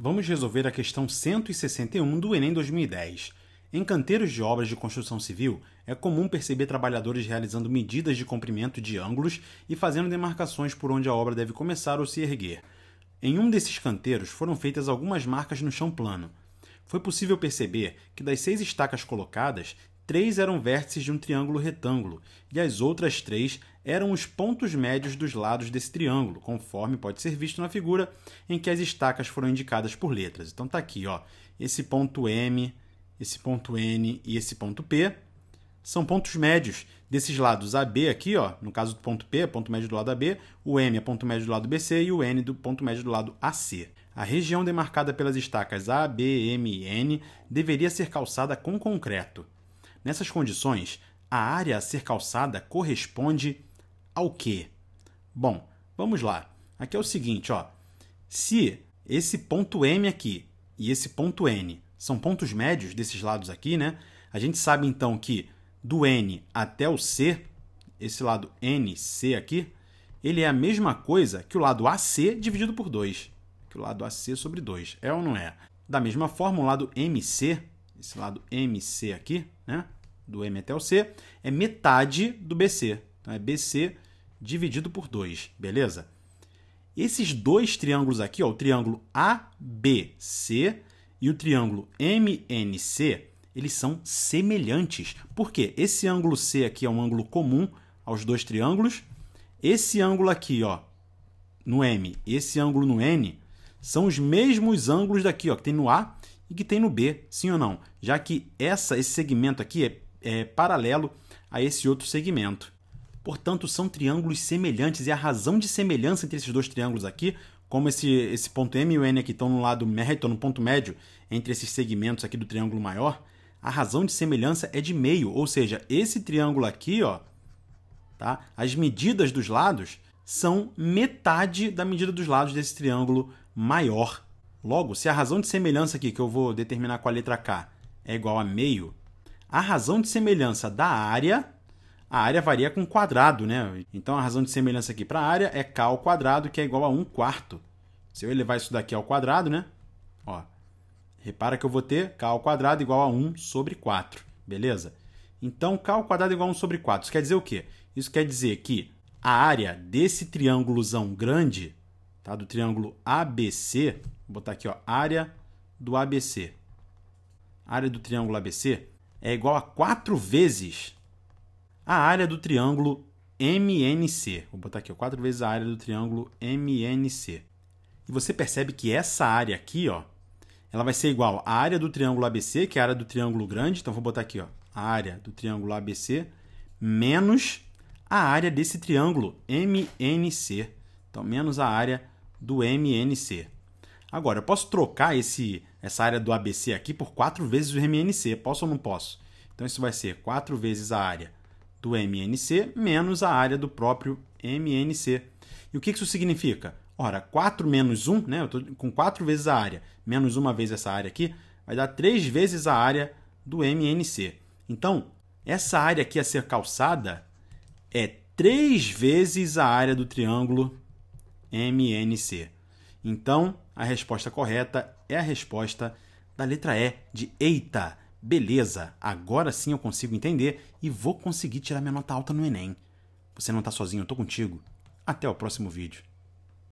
Vamos resolver a questão 161 do Enem 2010. Em canteiros de obras de construção civil, é comum perceber trabalhadores realizando medidas de comprimento de ângulos e fazendo demarcações por onde a obra deve começar ou se erguer. Em um desses canteiros foram feitas algumas marcas no chão plano. Foi possível perceber que das seis estacas colocadas, três eram vértices de um triângulo retângulo e as outras três eram os pontos médios dos lados desse triângulo, conforme pode ser visto na figura em que as estacas foram indicadas por letras. Então está aqui, ó, esse ponto M, esse ponto N e esse ponto P são pontos médios desses lados AB aqui, ó, no caso do ponto P, é ponto médio do lado AB, o M é ponto médio do lado BC e o N do ponto médio do lado AC. A região demarcada pelas estacas A, B, M e N deveria ser calçada com concreto. Nessas condições, a área a ser calçada corresponde ao quê? Bom, vamos lá. Aqui é o seguinte, ó. Se esse ponto M aqui e esse ponto N são pontos médios desses lados aqui, né? A gente sabe então que do N até o C, esse lado NC aqui, ele é a mesma coisa que o lado AC dividido por 2. Que o lado AC sobre 2. É ou não é? Da mesma forma, o lado MC esse lado MC aqui, né? Do M até o C, é metade do BC. Então é BC dividido por 2, beleza? Esses dois triângulos aqui, ó, o triângulo ABC e o triângulo MNC, eles são semelhantes. Por quê? Esse ângulo C aqui é um ângulo comum aos dois triângulos. Esse ângulo aqui, ó, no M, esse ângulo no N, são os mesmos ângulos daqui, ó, que tem no A e que tem no B, sim ou não? Já que essa, esse segmento aqui é, é paralelo a esse outro segmento. Portanto, são triângulos semelhantes e a razão de semelhança entre esses dois triângulos aqui, como esse, esse ponto M e o N aqui estão no lado médio, estão no ponto médio entre esses segmentos aqui do triângulo maior, a razão de semelhança é de meio, ou seja, esse triângulo aqui, ó, tá? As medidas dos lados são metade da medida dos lados desse triângulo maior. Logo, se a razão de semelhança aqui que eu vou determinar com a letra K é igual a meio, a razão de semelhança da área, a área varia com quadrado, né? Então a razão de semelhança aqui para a área é K ao quadrado, que é igual a 1 quarto. Se eu elevar isso daqui ao quadrado, né? Ó, repara que eu vou ter K ao quadrado igual a 1 sobre 4, beleza? Então K ao quadrado igual a 1 sobre 4. Isso quer dizer o quê? Isso quer dizer que a área desse triângulozão grande tá? do triângulo ABC, vou botar aqui, ó, área do ABC. área do triângulo ABC é igual a 4 vezes a área do triângulo MNC. Vou botar aqui, ó, 4 vezes a área do triângulo MNC. E você percebe que essa área aqui, ó, ela vai ser igual à área do triângulo ABC, que é a área do triângulo grande. Então, vou botar aqui, ó, a área do triângulo ABC menos a área desse triângulo MNC. Então, menos a área do MNC. Agora, eu posso trocar esse, essa área do ABC aqui por 4 vezes o MNC, posso ou não posso? Então, isso vai ser 4 vezes a área do MNC menos a área do próprio MNC. E o que isso significa? Ora, 4 menos 1, né? eu estou com 4 vezes a área, menos uma vez essa área aqui, vai dar 3 vezes a área do MNC. Então, essa área aqui a ser calçada é 3 vezes a área do triângulo MNC. Então, a resposta correta é a resposta da letra E, de eita, beleza, agora sim eu consigo entender e vou conseguir tirar minha nota alta no Enem. Você não está sozinho, eu estou contigo. Até o próximo vídeo.